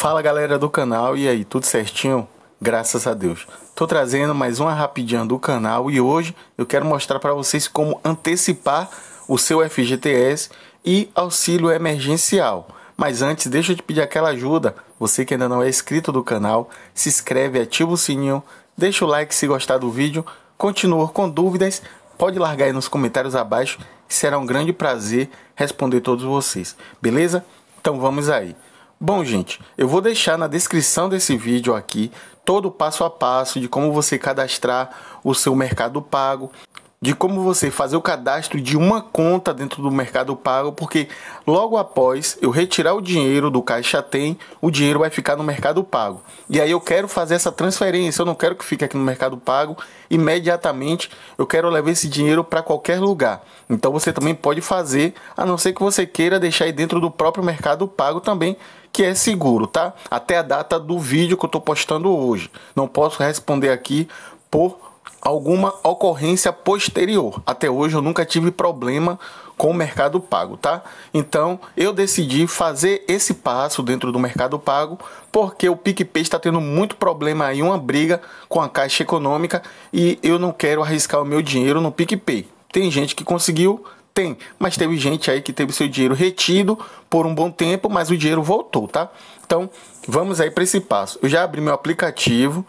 Fala galera do canal, e aí, tudo certinho? Graças a Deus. Tô trazendo mais uma rapidinha do canal e hoje eu quero mostrar para vocês como antecipar o seu FGTS e auxílio emergencial. Mas antes, deixa eu te pedir aquela ajuda. Você que ainda não é inscrito do canal, se inscreve, ativa o sininho, deixa o like se gostar do vídeo, continua com dúvidas, pode largar aí nos comentários abaixo, será um grande prazer responder todos vocês. Beleza? Então vamos aí. Bom, gente, eu vou deixar na descrição desse vídeo aqui todo o passo a passo de como você cadastrar o seu Mercado Pago, de como você fazer o cadastro de uma conta dentro do Mercado Pago, porque logo após eu retirar o dinheiro do Caixa Tem, o dinheiro vai ficar no Mercado Pago. E aí eu quero fazer essa transferência, eu não quero que fique aqui no Mercado Pago, imediatamente eu quero levar esse dinheiro para qualquer lugar. Então você também pode fazer, a não ser que você queira deixar aí dentro do próprio Mercado Pago também, que é seguro, tá? Até a data do vídeo que eu estou postando hoje. Não posso responder aqui por alguma ocorrência posterior. Até hoje eu nunca tive problema com o Mercado Pago, tá? Então eu decidi fazer esse passo dentro do Mercado Pago porque o PicPay está tendo muito problema aí, uma briga com a Caixa Econômica e eu não quero arriscar o meu dinheiro no PicPay. Tem gente que conseguiu, tem, mas teve gente aí que teve seu dinheiro retido por um bom tempo, mas o dinheiro voltou, tá? Então, vamos aí para esse passo. Eu já abri meu aplicativo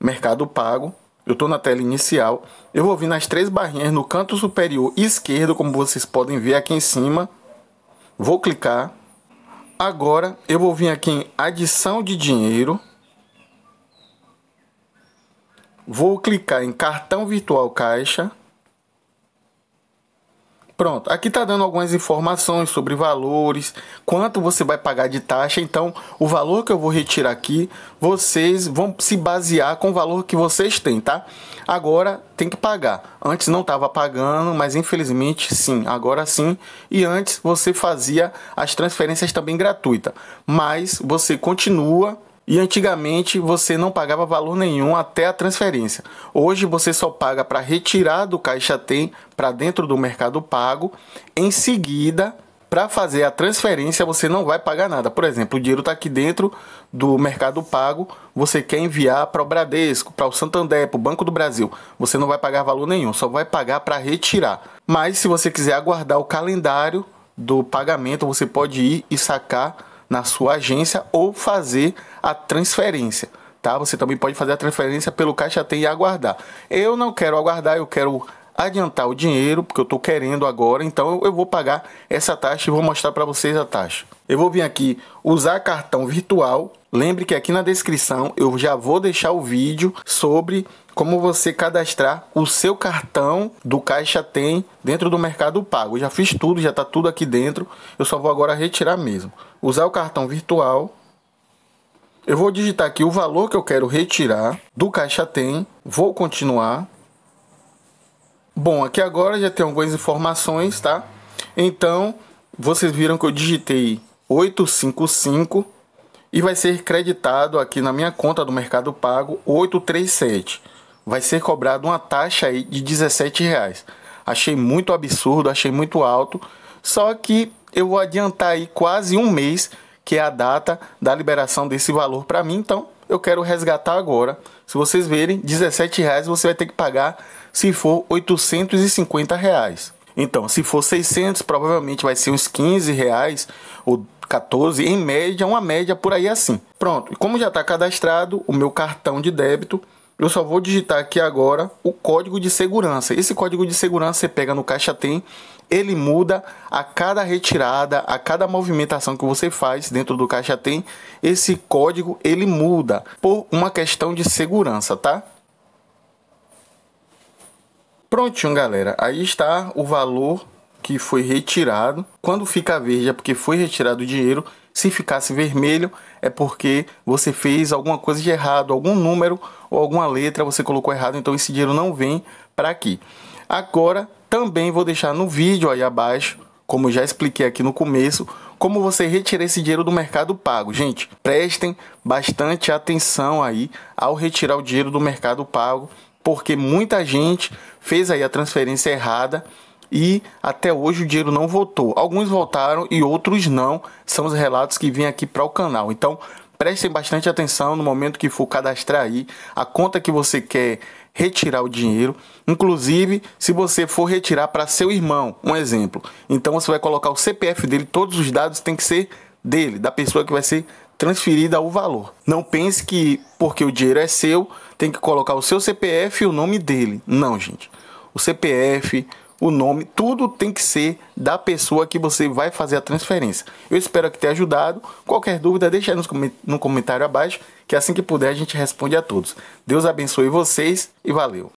Mercado Pago. Eu estou na tela inicial. Eu vou vir nas três barrinhas no canto superior esquerdo, como vocês podem ver aqui em cima. Vou clicar. Agora eu vou vir aqui em adição de dinheiro. Vou clicar em cartão virtual caixa. Pronto, aqui está dando algumas informações sobre valores, quanto você vai pagar de taxa. Então, o valor que eu vou retirar aqui, vocês vão se basear com o valor que vocês têm, tá? Agora tem que pagar. Antes não estava pagando, mas infelizmente sim, agora sim. E antes você fazia as transferências também gratuita, mas você continua e antigamente você não pagava valor nenhum até a transferência. Hoje você só paga para retirar do Caixa Tem para dentro do Mercado Pago. Em seguida, para fazer a transferência, você não vai pagar nada. Por exemplo, o dinheiro está aqui dentro do Mercado Pago. Você quer enviar para o Bradesco, para o Santander, para o Banco do Brasil. Você não vai pagar valor nenhum, só vai pagar para retirar. Mas se você quiser aguardar o calendário do pagamento, você pode ir e sacar na sua agência ou fazer a transferência. Tá? Você também pode fazer a transferência pelo Caixa Tem e aguardar. Eu não quero aguardar, eu quero adiantar o dinheiro, porque eu estou querendo agora, então eu vou pagar essa taxa e vou mostrar para vocês a taxa. Eu vou vir aqui usar cartão virtual. Lembre que aqui na descrição eu já vou deixar o vídeo sobre como você cadastrar o seu cartão do Caixa Tem dentro do Mercado Pago. Eu já fiz tudo, já está tudo aqui dentro. Eu só vou agora retirar mesmo. Usar o cartão virtual. Eu vou digitar aqui o valor que eu quero retirar do Caixa Tem. Vou continuar. Bom, aqui agora já tem algumas informações, tá? Então, vocês viram que eu digitei 855 e vai ser creditado aqui na minha conta do Mercado Pago 837. Vai ser cobrado uma taxa aí de 17 reais. Achei muito absurdo, achei muito alto. Só que eu vou adiantar aí quase um mês, que é a data da liberação desse valor para mim. Então, eu quero resgatar agora. Se vocês verem, 17 reais você vai ter que pagar se for 850 reais. Então, se for 600, provavelmente vai ser uns 15 reais ou 14, em média, uma média por aí assim. Pronto, e como já está cadastrado o meu cartão de débito, eu só vou digitar aqui agora o código de segurança. Esse código de segurança você pega no caixa tem, ele muda a cada retirada, a cada movimentação que você faz dentro do caixa tem, esse código ele muda por uma questão de segurança, tá? Prontinho, galera. Aí está o valor que foi retirado. Quando fica verde é porque foi retirado o dinheiro. Se ficasse vermelho é porque você fez alguma coisa de errado, algum número ou alguma letra você colocou errado, então esse dinheiro não vem para aqui. Agora também vou deixar no vídeo aí abaixo, como já expliquei aqui no começo, como você retira esse dinheiro do mercado pago. Gente, prestem bastante atenção aí ao retirar o dinheiro do mercado pago, porque muita gente fez aí a transferência errada e até hoje o dinheiro não voltou. Alguns voltaram e outros não, são os relatos que vêm aqui para o canal. Então, prestem bastante atenção no momento que for cadastrar aí a conta que você quer retirar o dinheiro, inclusive se você for retirar para seu irmão, um exemplo. Então você vai colocar o CPF dele, todos os dados têm que ser dele, da pessoa que vai ser transferida o valor. Não pense que porque o dinheiro é seu, tem que colocar o seu CPF e o nome dele. Não, gente. O CPF, o nome, tudo tem que ser da pessoa que você vai fazer a transferência. Eu espero que tenha ajudado. Qualquer dúvida, deixa aí no comentário abaixo, que assim que puder a gente responde a todos. Deus abençoe vocês e valeu!